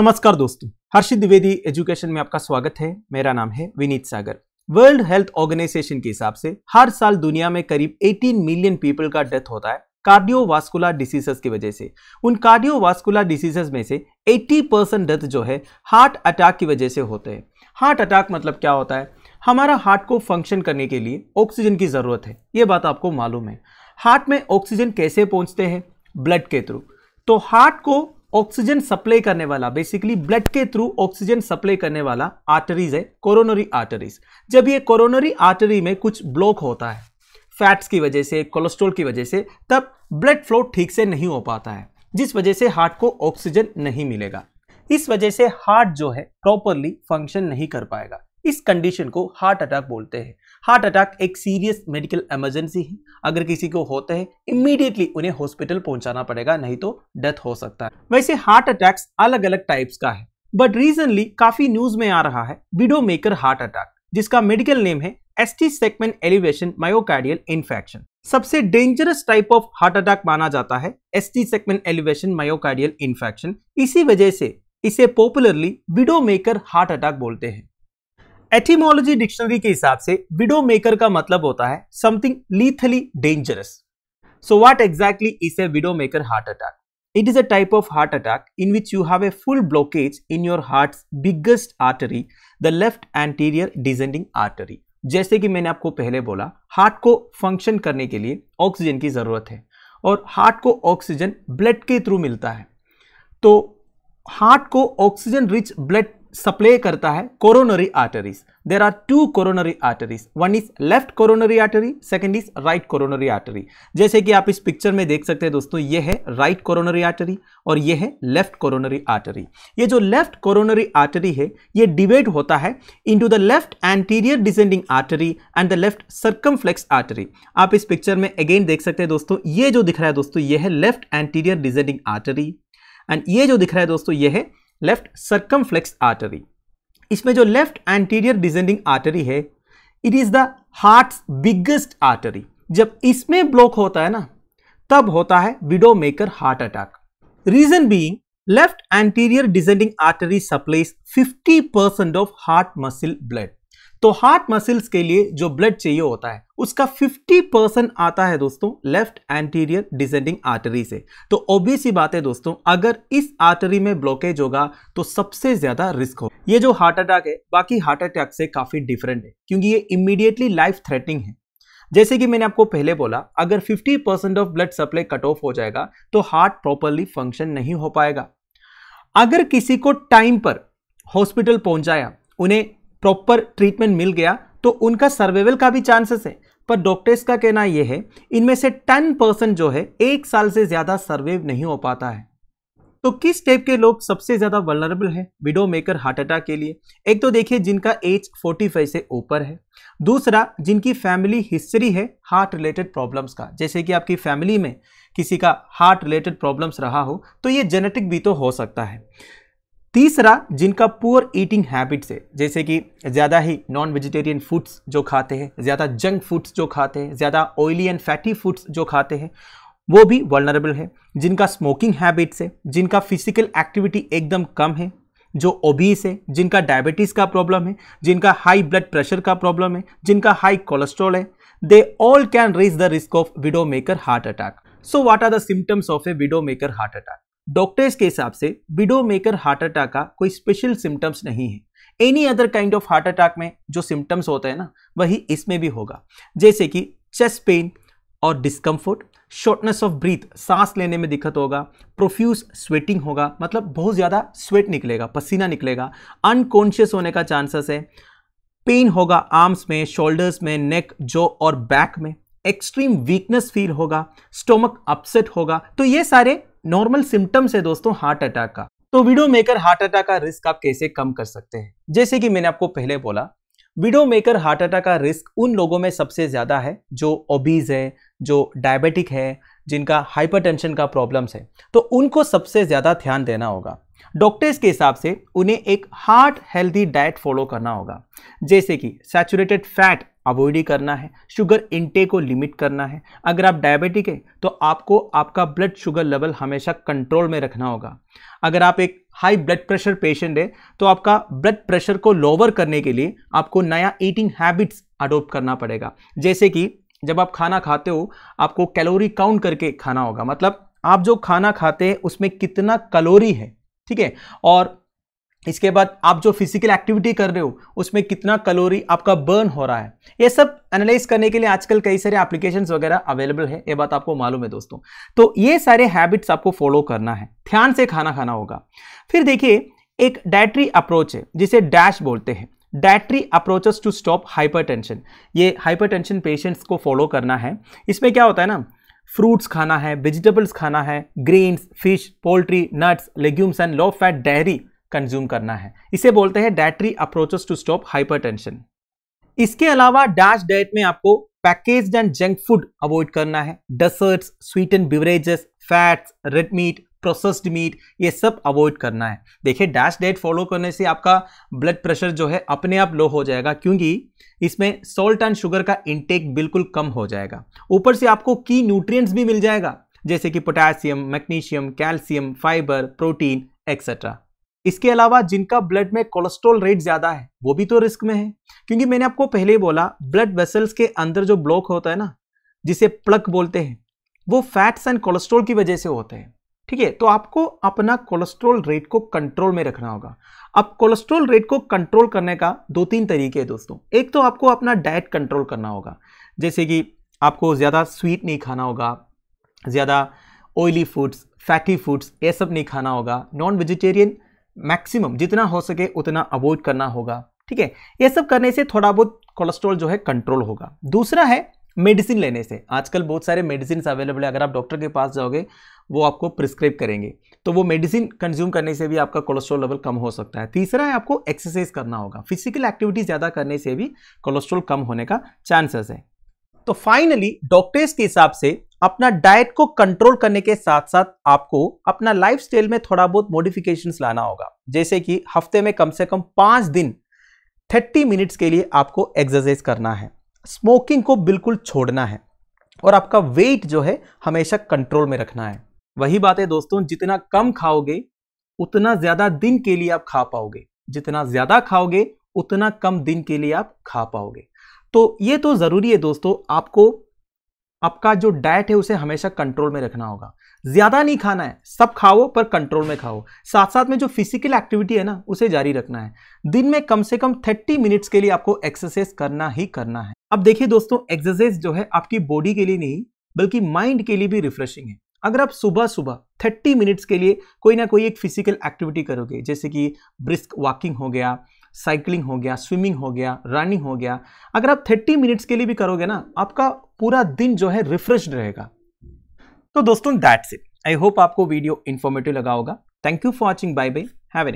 नमस्कार दोस्तों हर्षित द्विवेदी एजुकेशन में आपका स्वागत है मेरा नाम है Vineet Sagar World Health Organization के हिसाब से हर साल दुनिया में करीब 18 मिलियन पीपल का डेथ होता है कार्डियोवास्कुलर डिसीजेस की वजह से उन कार्डियोवास्कुलर डिसीजेस में से 80 परसेंट डेथ जो है हार्ट अटैक की वजह से होते हैं हार्ट अटैक मतलब क्या होता है हमारा हार्ट को फंक्शन करने के लिए ऑक्सीजन की ज़रूरत है ये बात आपको मालूम है हार्ट में ऑक्सीजन कैसे पहुंचते हैं ब्लड के थ्रू तो हार्ट को ऑक्सीजन सप्लाई करने वाला बेसिकली ब्लड के थ्रू ऑक्सीजन सप्लाई करने वाला आर्टरीज है कोरोनरी आर्टरीज जब ये कोरोनरी आर्टरी में कुछ ब्लॉक होता है फैट्स की वजह से कोलेस्ट्रोल की वजह से तब ब्लड फ्लो ठीक से नहीं हो पाता है जिस वजह से हार्ट को ऑक्सीजन नहीं मिलेगा इस वजह से हार्ट जो है प्रॉपरली फंक्शन नहीं कर पाएगा इस कंडीशन को हार्ट अटैक बोलते हैं हार्ट अटैक एक सीरियस मेडिकल इमरजेंसी है अगर किसी को होते हैं इमीडिएटली उन्हें हॉस्पिटल पहुंचाना पड़ेगा नहीं तो डेथ हो सकता है वैसे हार्ट अटैक्स अलग अलग टाइप्स का है बट रिसेंटली काफी न्यूज में आ रहा है विडो मेकर हार्ट अटैक जिसका मेडिकल नेम है ST segment elevation myocardial infection सबसे dangerous type of heart attack माना जाता है ST segment elevation myocardial infection इसी वजह से इसे popularly widow maker heart attack बोलते हैं एथीमोलॉजी डिक्शनरी के हिसाब से विडो मेकर का मतलब होता है something lethally dangerous so what exactly is a widow maker heart attack it is a type of heart attack in which you have a full blockage in your heart biggest artery the left anterior descending artery जैसे कि मैंने आपको पहले बोला heart को function करने के लिए ऑक्सीजन की ज़रूरत है और हार्ट को ऑक्सीजन ब्लड के थ्रू मिलता है तो हार्ट को ऑक्सीजन रिच ब्लड सप्ले करता है coronary arteries there are two coronary arteries one is left coronary artery second is right coronary artery जैसे कि आप इस पिक्चर में देख सकते हैं दोस्तों ये है राइट कोरोनरी आर्टरी और ये है लेफ्ट कोरोनरी आर्टरी ये जो लेफ्ट कोरोनरी आर्टरी है ये डिवाइड होता है into the left anterior descending artery and the left circum artery आप इस पिक्चर में अगेन देख सकते हैं दोस्तों ये जो दिख रहा है दोस्तों ये है left anterior descending artery and ये जो दिख रहा है दोस्तों ये है लेफ्ट फ्लेक्स आर्टरी इसमें जो लेफ्ट एंटीरियर डिजेंडिंग आर्टरी है it is the heart biggest artery जब इसमें ब्लॉक होता है ना तब होता है widow maker heart attack reason being left anterior descending artery supplies 50% of heart muscle blood तो हार्ट मसल्स के लिए जो ब्लड चाहिए होता है उसका 50 परसेंट आता है दोस्तों लेफ्ट एंटीरियर डिसेंडिंग आर्टरी से तो ओबियस बात है दोस्तों अगर इस आर्टरी में ब्लॉकेज होगा तो सबसे ज्यादा रिस्क हो ये जो हार्ट अटैक है बाकी हार्ट अटैक से काफी डिफरेंट है क्योंकि ये इमीडिएटली लाइफ थ्रेटनिंग है जैसे कि मैंने आपको पहले बोला अगर 50 percent of blood supply cut off हो जाएगा तो हार्ट प्रॉपरली फंक्शन नहीं हो पाएगा अगर किसी को टाइम पर हॉस्पिटल पहुंचाया उन्हें प्रॉपर ट्रीटमेंट मिल गया तो उनका सर्वेवल का भी चांसेस है पर डॉक्टर्स का कहना यह है इनमें से टेन परसेंट जो है एक साल से ज़्यादा सर्वेव नहीं हो पाता है तो किस टाइप के लोग सबसे ज़्यादा वर्नरेबल है विडो मेकर हार्ट अटैक के लिए एक तो देखिए जिनका एज 45 से ऊपर है दूसरा जिनकी फैमिली हिस्ट्री है हार्ट रिलेटेड प्रॉब्लम्स का जैसे कि आपकी फैमिली में किसी का हार्ट रिलेटेड प्रॉब्लम्स रहा हो तो ये जेनेटिक भी तो हो सकता है तीसरा जिनका पुअर ईटिंग हैबिट्स है जैसे कि ज़्यादा ही नॉन वेजिटेरियन फूड्स जो खाते हैं ज़्यादा जंक फूड्स जो खाते हैं ज़्यादा ऑयली एंड फैटी फूड्स जो खाते हैं वो भी वर्नरेबल है जिनका स्मोकिंग हैबिट्स है जिनका फिजिकल एक्टिविटी एकदम कम है जो ओबीस है जिनका डायबिटीज़ का प्रॉब्लम है जिनका हाई ब्लड प्रेशर का प्रॉब्लम है जिनका हाई कोलेस्ट्रॉल है they all can raise the risk of widow maker heart attack so what are the symptoms of a widow maker heart attack doctors के हिसाब से विडो मेकर हार्ट अटैक का कोई special symptoms नहीं है any other kind of heart attack में जो symptoms होते हैं ना वही इसमें भी होगा जैसे कि चेस्ट पेन और डिस्कम्फर्ट शॉर्टनेस ऑफ ब्रीथ सांस लेने में दिक्कत होगा प्रोफ्यूज स्वेटिंग होगा मतलब बहुत ज़्यादा स्वेट निकलेगा पसीना निकलेगा अनकॉन्शियस होने का चांसेस है पेन होगा आर्म्स में शोल्डर्स में नेक जो और बैक में एक्सट्रीम वीकनेस फील होगा स्टोमक अपसेट होगा तो ये सारे नॉर्मल सिम्टम्स है दोस्तों हार्ट अटैक का तो वीडियो मेकर हार्ट अटैक का रिस्क आप कैसे कम कर सकते हैं जैसे कि मैंने आपको पहले बोला वीडियो मेकर हार्ट अटैक का रिस्क उन लोगों में सबसे ज़्यादा है जो ओबीज है जो डायबिटिक है जिनका हाइपरटेंशन का प्रॉब्लम्स है तो उनको सबसे ज़्यादा ध्यान देना होगा डॉक्टर्स के हिसाब से उन्हें एक हार्ट हेल्दी डाइट फॉलो करना होगा जैसे कि सैचुरेटेड फैट अवॉइड ही करना है शुगर इनटेक को लिमिट करना है अगर आप डायबिटिक है तो आपको आपका ब्लड शुगर लेवल हमेशा कंट्रोल में रखना होगा अगर आप एक हाई ब्लड प्रेशर पेशेंट है तो आपका ब्लड प्रेशर को लोअर करने के लिए आपको नया ईटिंग हैबिट्स अडोप्ट करना पड़ेगा जैसे कि जब आप खाना खाते हो आपको कैलोरी काउंट करके खाना होगा मतलब आप जो खाना खाते हैं उसमें कितना कैलोरी है ठीक है और इसके बाद आप जो फिजिकल एक्टिविटी कर रहे हो उसमें कितना कैलोरी आपका बर्न हो रहा है ये सब एनालाइज करने के लिए आजकल कई सारे एप्लीकेशन वगैरह अवेलेबल है ये बात आपको मालूम है दोस्तों तो ये सारे हैबिट्स आपको फॉलो करना है ध्यान से खाना खाना होगा फिर देखिए एक डायट्री अप्रोच है जिसे डैश बोलते हैं dietary approaches to stop hyper ये हाइपर पेशेंट्स को फॉलो करना है इसमें क्या होता है ना फ्रूट्स खाना है वेजिटेबल्स खाना है grains fish poultry nuts legumes and low fat dairy consume करना है इसे बोलते हैं dietary approaches to stop hypertension इसके अलावा डैश डाइट में आपको package and junk food avoid करना है desserts sweet and beverages fats red meat processed meat ये सब अवॉइड करना है देखिए डैश डाइट फॉलो करने से आपका ब्लड प्रेशर जो है अपने आप लो हो जाएगा क्योंकि इसमें सॉल्ट एंड शुगर का इंटेक बिल्कुल कम हो जाएगा ऊपर से आपको की न्यूट्रिएंट्स भी मिल जाएगा जैसे कि potassium magnesium calcium fibre protein etcetera इसके अलावा जिनका ब्लड में कोलेस्ट्रॉल रेट ज़्यादा है वो भी तो रिस्क में है क्योंकि मैंने आपको पहले ही बोला ब्लड वेसल्स के अंदर जो ब्लॉक होता है ना जिसे प्लक बोलते हैं वो फैट्स एंड कोलेस्ट्रॉल की वजह से होते हैं ठीक है तो आपको अपना कोलेस्ट्रॉल रेट को कंट्रोल में रखना होगा अब कोलेस्ट्रॉल रेट को कंट्रोल करने का दो तीन तरीके हैं दोस्तों एक तो आपको अपना डाइट कंट्रोल करना होगा जैसे कि आपको ज़्यादा स्वीट नहीं खाना होगा ज़्यादा ऑयली फूड्स फैटी फूड्स ये सब नहीं खाना होगा नॉन वेजिटेरियन मैक्सिमम जितना हो सके उतना अवॉइड करना होगा ठीक है ये सब करने से थोड़ा बहुत कोलेस्ट्रॉल जो है कंट्रोल होगा दूसरा है मेडिसिन लेने से आजकल बहुत सारे मेडिसिन अवेलेबल है अगर आप डॉक्टर के पास जाओगे वो आपको प्रिस्क्राइब करेंगे तो वो मेडिसिन कंज्यूम करने से भी आपका कोलेस्ट्रॉल लेवल कम हो सकता है तीसरा है आपको एक्सरसाइज करना होगा फिजिकल एक्टिविटी ज़्यादा करने से भी कोलेस्ट्रॉल कम होने का चांसेस है तो फाइनली डॉक्टर्स के हिसाब से अपना डाइट को कंट्रोल करने के साथ साथ आपको अपना लाइफस्टाइल में थोड़ा बहुत मॉडिफिकेशंस लाना होगा जैसे कि हफ्ते में कम से कम पांच दिन 30 मिनट्स के लिए आपको एक्सरसाइज करना है स्मोकिंग को बिल्कुल छोड़ना है और आपका वेट जो है हमेशा कंट्रोल में रखना है वही बात है दोस्तों जितना कम खाओगे उतना ज़्यादा दिन के लिए आप खा पाओगे जितना ज़्यादा खाओगे उतना कम दिन के लिए आप खा पाओगे तो ये तो ज़रूरी है दोस्तों आपको आपका जो डाइट है उसे हमेशा कंट्रोल में रखना होगा ज़्यादा नहीं खाना है सब खाओ पर कंट्रोल में खाओ साथ साथ में जो फिजिकल एक्टिविटी है ना उसे जारी रखना है दिन में कम से कम 30 मिनट्स के लिए आपको एक्सरसाइज करना ही करना है अब देखिए दोस्तों एक्सरसाइज जो है आपकी बॉडी के लिए नहीं बल्कि माइंड के लिए भी रिफ्रेशिंग है अगर आप सुबह सुबह 30 मिनट्स के लिए कोई ना कोई एक फिजिकल एक्टिविटी करोगे जैसे कि ब्रिस्क वॉकिंग हो गया साइकिलिंग हो गया स्विमिंग हो गया रनिंग हो गया अगर आप 30 मिनट्स के लिए भी करोगे ना आपका पूरा दिन जो है रिफ्रेश रहेगा तो दोस्तों दैट्स इट आई होप आपको वीडियो इन्फॉर्मेटिव लगा होगा thank you for watching bye bye have